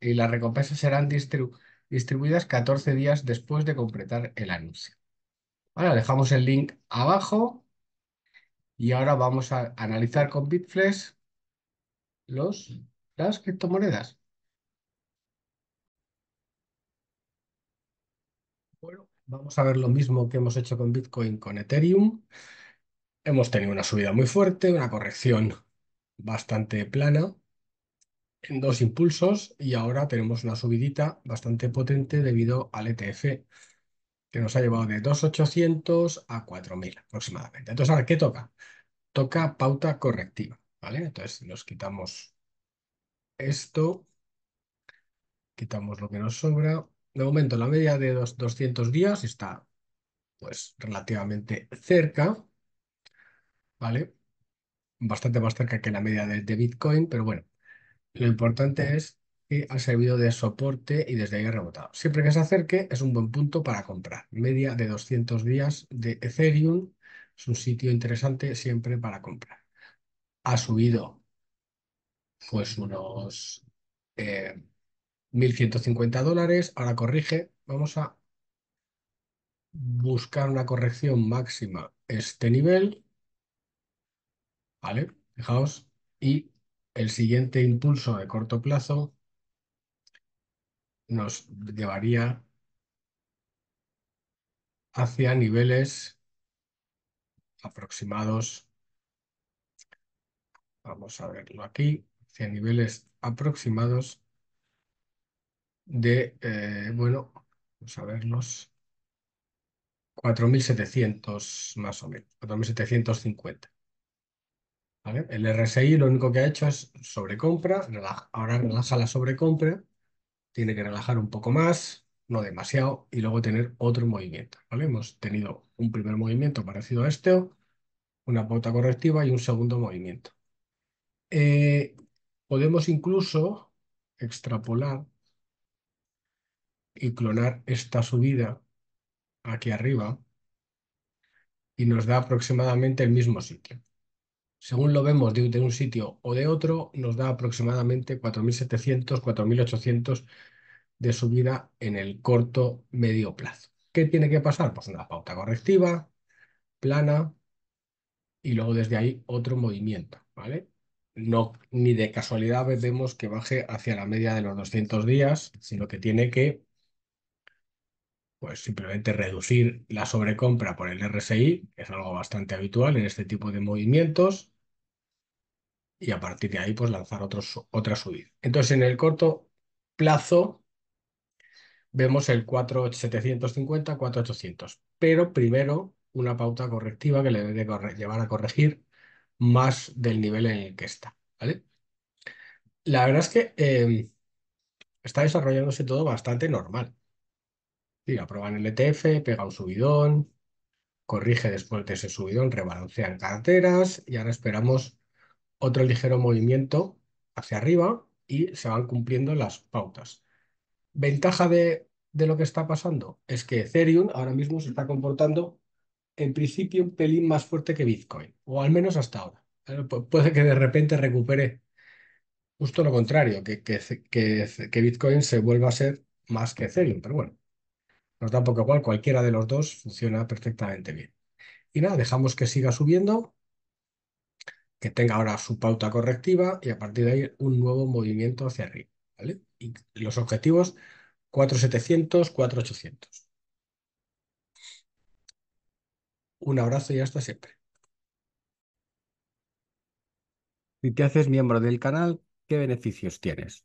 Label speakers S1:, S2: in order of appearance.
S1: Y las recompensas serán distribuidas 14 días después de completar el anuncio. Ahora dejamos el link abajo y ahora vamos a analizar con Bitflex los, las criptomonedas. Bueno, vamos a ver lo mismo que hemos hecho con Bitcoin, con Ethereum. Hemos tenido una subida muy fuerte, una corrección bastante plana en dos impulsos y ahora tenemos una subidita bastante potente debido al ETF que nos ha llevado de 2.800 a 4.000 aproximadamente. Entonces, ahora, ¿qué toca? Toca pauta correctiva, ¿vale? Entonces, nos quitamos esto, quitamos lo que nos sobra. De momento, la media de 200 días está, pues, relativamente cerca, ¿vale? Bastante más cerca que la media de Bitcoin, pero bueno, lo importante es que ha servido de soporte y desde ahí ha rebotado. Siempre que se acerque es un buen punto para comprar. Media de 200 días de Ethereum. Es un sitio interesante siempre para comprar. Ha subido pues unos 1.150 eh, dólares. Ahora corrige. Vamos a buscar una corrección máxima este nivel. ¿Vale? Fijaos. Y el siguiente impulso de corto plazo nos llevaría hacia niveles aproximados, vamos a verlo aquí, hacia niveles aproximados de, eh, bueno, vamos a verlos, 4.700 más o menos, 4.750. El RSI lo único que ha hecho es sobrecompra, ahora relaja la sobrecompra, tiene que relajar un poco más, no demasiado, y luego tener otro movimiento. ¿vale? Hemos tenido un primer movimiento parecido a este, una pauta correctiva y un segundo movimiento. Eh, podemos incluso extrapolar y clonar esta subida aquí arriba y nos da aproximadamente el mismo sitio según lo vemos de, un sitio o de otro, nos da aproximadamente 4.700, 4.800 de subida en el corto medio plazo. ¿Qué tiene que pasar? Pues una pauta correctiva, plana, y luego desde ahí otro movimiento, ¿vale? No, ni de casualidad vemos que baje hacia la media de los 200 días, sino que tiene que pues simplemente reducir la sobrecompra por el RSI, que es algo bastante habitual en este tipo de movimientos, y a partir de ahí pues lanzar otros, otra subida. Entonces en el corto plazo vemos el 4750, 4800, pero primero una pauta correctiva que le debe llevar a corregir más del nivel en el que está. ¿vale? La verdad es que em, está desarrollándose todo bastante normal. Sí, aprueban el ETF, pega un subidón, corrige después de ese subidón, rebalancean carteras y ahora esperamos otro ligero movimiento hacia arriba y se van cumpliendo las pautas. Ventaja de, lo que está pasando es que Ethereum ahora mismo se está comportando en principio un pelín más fuerte que Bitcoin, o al menos hasta ahora. Eh, puede que de repente recupere justo lo contrario, que, que, Bitcoin se vuelva a ser más que Ethereum, pero bueno, nos da poco igual, cualquiera de los dos funciona perfectamente bien. Y nada, dejamos que siga subiendo que tenga ahora su pauta correctiva y a partir de ahí un nuevo movimiento hacia arriba. ¿vale? Y los objetivos 4700, 4800. Un abrazo y hasta siempre. Si te haces miembro del canal, ¿qué beneficios tienes?